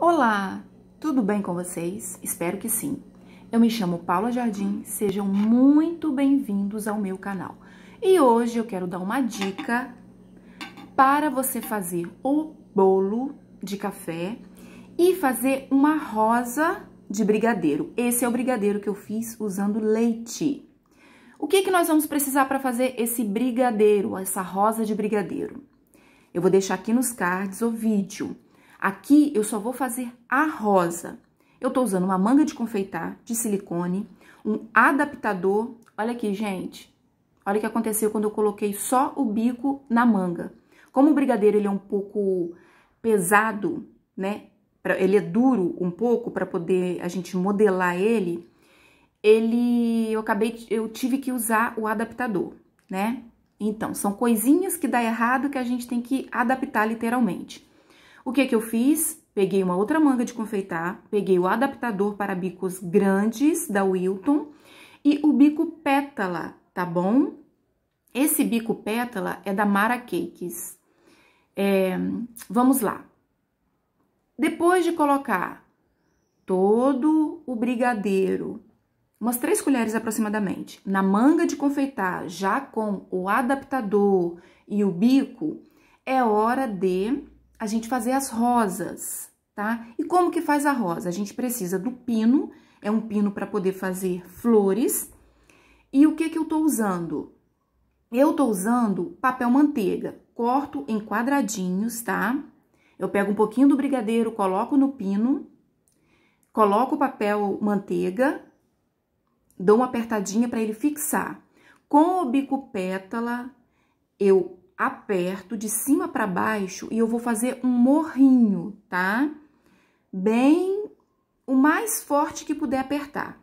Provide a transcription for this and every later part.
Olá, tudo bem com vocês? Espero que sim. Eu me chamo Paula Jardim, sejam muito bem-vindos ao meu canal. E hoje eu quero dar uma dica para você fazer o bolo de café e fazer uma rosa de brigadeiro. Esse é o brigadeiro que eu fiz usando leite. O que, que nós vamos precisar para fazer esse brigadeiro, essa rosa de brigadeiro? Eu vou deixar aqui nos cards o vídeo Aqui eu só vou fazer a rosa. Eu tô usando uma manga de confeitar de silicone, um adaptador. Olha aqui, gente. Olha o que aconteceu quando eu coloquei só o bico na manga. Como o brigadeiro ele é um pouco pesado, né? Ele é duro um pouco para poder a gente modelar ele. Ele, eu acabei, eu tive que usar o adaptador, né? Então, são coisinhas que dá errado que a gente tem que adaptar literalmente. O que que eu fiz? Peguei uma outra manga de confeitar, peguei o adaptador para bicos grandes da Wilton e o bico pétala, tá bom? Esse bico pétala é da Mara Cakes. É, vamos lá. Depois de colocar todo o brigadeiro, umas três colheres aproximadamente, na manga de confeitar, já com o adaptador e o bico, é hora de a gente fazer as rosas, tá? E como que faz a rosa? A gente precisa do pino, é um pino para poder fazer flores. E o que que eu tô usando? Eu tô usando papel manteiga, corto em quadradinhos, tá? Eu pego um pouquinho do brigadeiro, coloco no pino, coloco o papel manteiga, dou uma apertadinha para ele fixar. Com o bico pétala, eu aperto de cima para baixo e eu vou fazer um morrinho, tá? Bem o mais forte que puder apertar.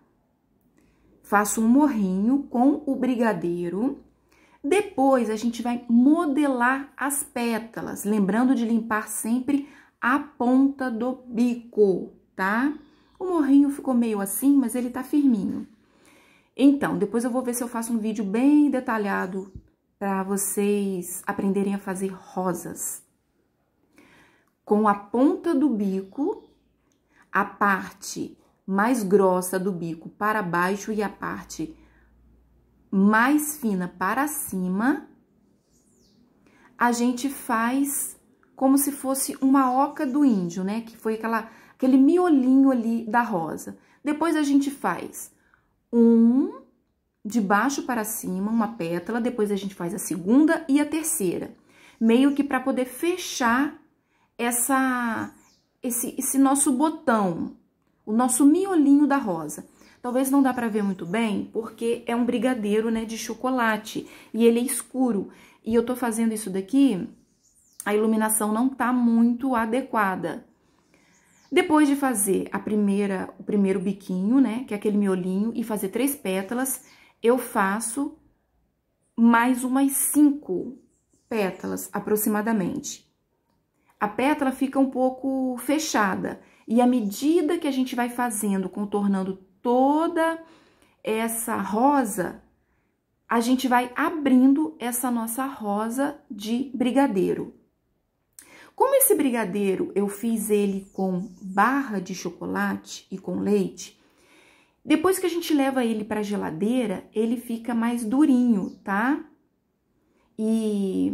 Faço um morrinho com o brigadeiro. Depois, a gente vai modelar as pétalas, lembrando de limpar sempre a ponta do bico, tá? O morrinho ficou meio assim, mas ele tá firminho. Então, depois eu vou ver se eu faço um vídeo bem detalhado para vocês aprenderem a fazer rosas. Com a ponta do bico, a parte mais grossa do bico para baixo e a parte mais fina para cima, a gente faz como se fosse uma oca do índio, né? Que foi aquela, aquele miolinho ali da rosa. Depois a gente faz um, de baixo para cima, uma pétala, depois a gente faz a segunda e a terceira. Meio que para poder fechar essa esse, esse nosso botão, o nosso miolinho da rosa. Talvez não dá para ver muito bem, porque é um brigadeiro, né, de chocolate, e ele é escuro. E eu tô fazendo isso daqui, a iluminação não tá muito adequada. Depois de fazer a primeira, o primeiro biquinho, né, que é aquele miolinho, e fazer três pétalas, eu faço mais umas cinco pétalas aproximadamente. A pétala fica um pouco fechada e à medida que a gente vai fazendo, contornando toda essa rosa, a gente vai abrindo essa nossa rosa de brigadeiro. Como esse brigadeiro eu fiz ele com barra de chocolate e com leite, depois que a gente leva ele para a geladeira, ele fica mais durinho, tá? E,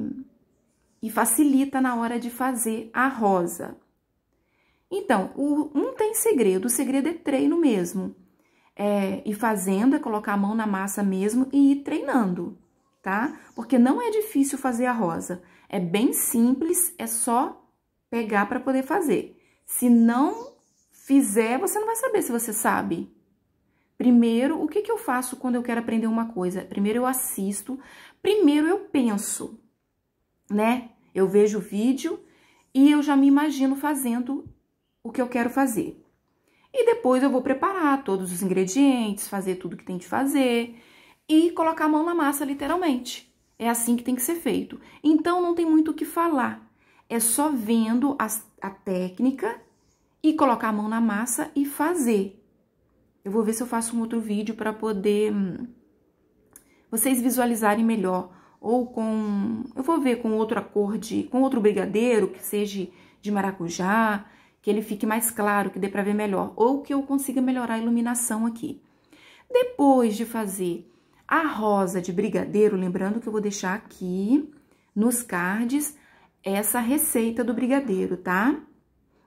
e facilita na hora de fazer a rosa. Então, o, não tem segredo, o segredo é treino mesmo. É, e fazendo, é colocar a mão na massa mesmo e ir treinando, tá? Porque não é difícil fazer a rosa. É bem simples, é só pegar para poder fazer. Se não fizer, você não vai saber se você sabe. Primeiro, o que, que eu faço quando eu quero aprender uma coisa? Primeiro eu assisto, primeiro eu penso, né? Eu vejo o vídeo e eu já me imagino fazendo o que eu quero fazer. E depois eu vou preparar todos os ingredientes, fazer tudo que tem de fazer e colocar a mão na massa, literalmente. É assim que tem que ser feito. Então não tem muito o que falar. É só vendo a, a técnica e colocar a mão na massa e fazer. Eu vou ver se eu faço um outro vídeo para poder hum, vocês visualizarem melhor. Ou com, eu vou ver com outra cor com outro brigadeiro, que seja de maracujá, que ele fique mais claro, que dê para ver melhor. Ou que eu consiga melhorar a iluminação aqui. Depois de fazer a rosa de brigadeiro, lembrando que eu vou deixar aqui nos cards essa receita do brigadeiro, tá?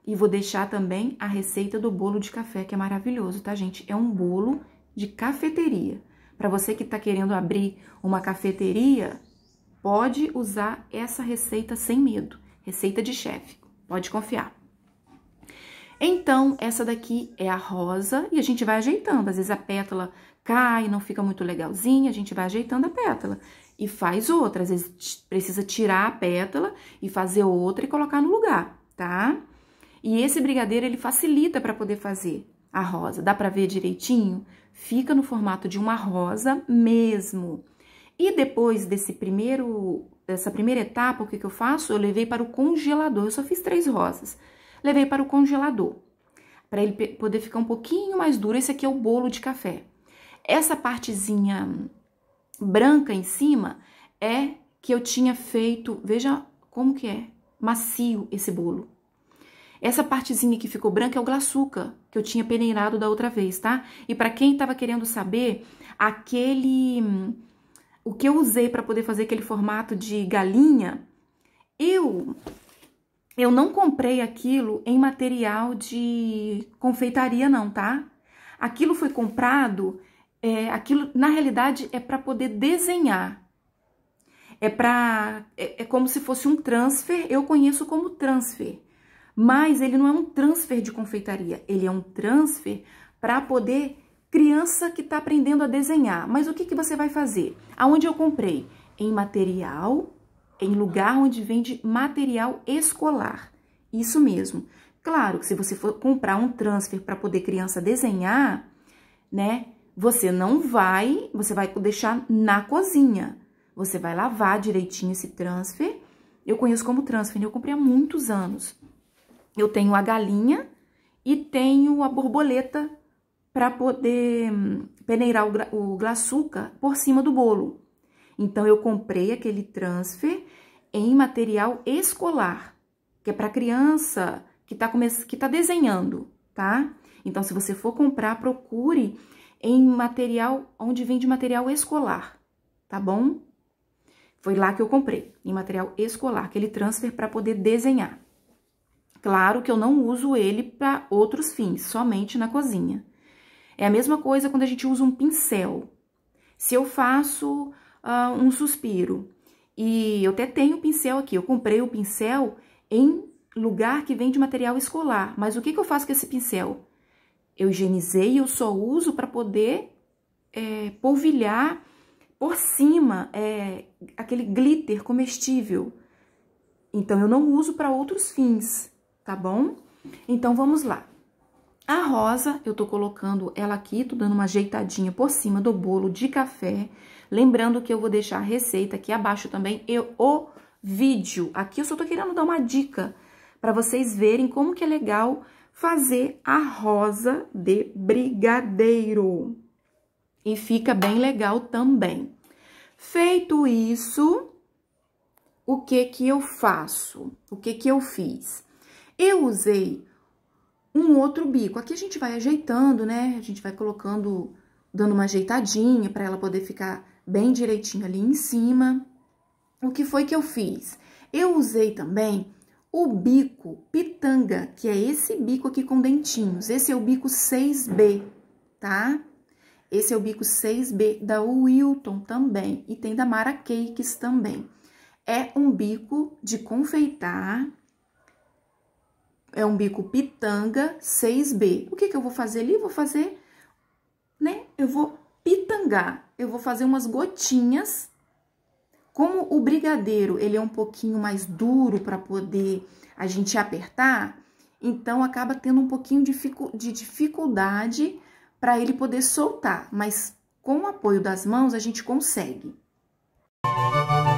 E vou deixar também a receita do bolo de café, que é maravilhoso, tá, gente? É um bolo de cafeteria. Para você que está querendo abrir uma cafeteria, pode usar essa receita sem medo. Receita de chefe, pode confiar. Então, essa daqui é a rosa e a gente vai ajeitando. Às vezes a pétala cai, não fica muito legalzinha, a gente vai ajeitando a pétala e faz outra. Às vezes precisa tirar a pétala e fazer outra e colocar no lugar, tá? Tá? E esse brigadeiro ele facilita para poder fazer a rosa. Dá para ver direitinho? Fica no formato de uma rosa mesmo. E depois desse primeiro, dessa primeira etapa, o que, que eu faço? Eu levei para o congelador. Eu só fiz três rosas. Levei para o congelador, para ele poder ficar um pouquinho mais duro. Esse aqui é o bolo de café. Essa partezinha branca em cima é que eu tinha feito, veja como que é, macio esse bolo. Essa partezinha que ficou branca é o glaçuca, que eu tinha peneirado da outra vez, tá? E para quem estava querendo saber, aquele... O que eu usei para poder fazer aquele formato de galinha, eu... Eu não comprei aquilo em material de confeitaria, não, tá? Aquilo foi comprado... É, aquilo, na realidade, é para poder desenhar. É, pra, é, é como se fosse um transfer, eu conheço como transfer mas ele não é um transfer de confeitaria, ele é um transfer para poder criança que está aprendendo a desenhar. Mas o que, que você vai fazer? Aonde eu comprei? Em material, em lugar onde vende material escolar. Isso mesmo. Claro que se você for comprar um transfer para poder criança desenhar, né? Você não vai, você vai deixar na cozinha. Você vai lavar direitinho esse transfer. Eu conheço como transfer, né? eu comprei há muitos anos eu tenho a galinha e tenho a borboleta para poder hum, peneirar o, o glaçuca por cima do bolo. Então, eu comprei aquele transfer em material escolar, que é para criança que está que tá desenhando, tá? Então, se você for comprar, procure em material, onde vende material escolar, tá bom? Foi lá que eu comprei, em material escolar, aquele transfer para poder desenhar. Claro que eu não uso ele para outros fins, somente na cozinha. É a mesma coisa quando a gente usa um pincel. Se eu faço uh, um suspiro, e eu até tenho pincel aqui, eu comprei o pincel em lugar que vende material escolar. Mas o que, que eu faço com esse pincel? Eu higienizei e eu só uso para poder é, polvilhar por cima é, aquele glitter comestível. Então, eu não uso para outros fins tá bom? Então, vamos lá. A rosa, eu tô colocando ela aqui, tô dando uma ajeitadinha por cima do bolo de café. Lembrando que eu vou deixar a receita aqui abaixo também e o vídeo. Aqui eu só tô querendo dar uma dica para vocês verem como que é legal fazer a rosa de brigadeiro. E fica bem legal também. Feito isso, o que que eu faço? O que que eu fiz? Eu usei um outro bico. Aqui a gente vai ajeitando, né? A gente vai colocando, dando uma ajeitadinha para ela poder ficar bem direitinho ali em cima. O que foi que eu fiz? Eu usei também o bico pitanga, que é esse bico aqui com dentinhos. Esse é o bico 6B, tá? Esse é o bico 6B da Wilton também e tem da Mara Cakes também. É um bico de confeitar é um bico pitanga 6B. O que, que eu vou fazer ali? Eu vou fazer, né? Eu vou pitangar, eu vou fazer umas gotinhas. Como o brigadeiro, ele é um pouquinho mais duro para poder a gente apertar, então acaba tendo um pouquinho de dificuldade para ele poder soltar, mas com o apoio das mãos a gente consegue. Música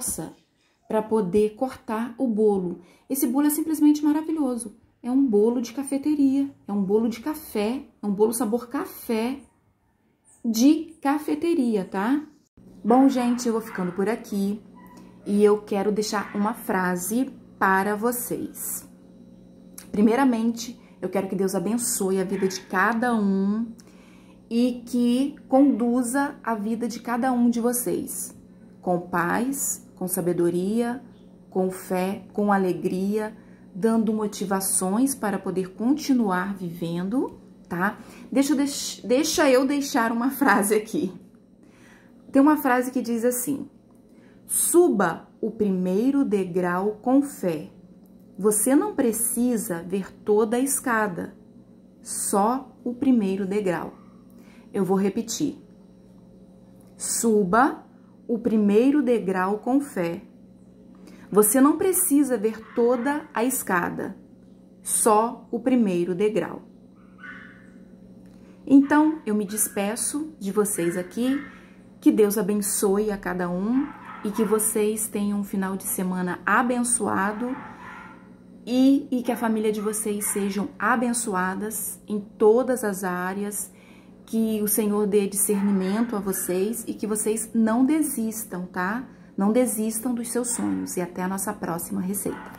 força para poder cortar o bolo. Esse bolo é simplesmente maravilhoso. É um bolo de cafeteria, é um bolo de café, é um bolo sabor café de cafeteria, tá? Bom, gente, eu vou ficando por aqui e eu quero deixar uma frase para vocês. Primeiramente, eu quero que Deus abençoe a vida de cada um e que conduza a vida de cada um de vocês com paz com sabedoria, com fé, com alegria, dando motivações para poder continuar vivendo, tá? Deixa eu, Deixa eu deixar uma frase aqui. Tem uma frase que diz assim: Suba o primeiro degrau com fé. Você não precisa ver toda a escada, só o primeiro degrau. Eu vou repetir. Suba o primeiro degrau com fé. Você não precisa ver toda a escada, só o primeiro degrau. Então, eu me despeço de vocês aqui. Que Deus abençoe a cada um e que vocês tenham um final de semana abençoado e, e que a família de vocês sejam abençoadas em todas as áreas que o Senhor dê discernimento a vocês e que vocês não desistam, tá? Não desistam dos seus sonhos. E até a nossa próxima receita.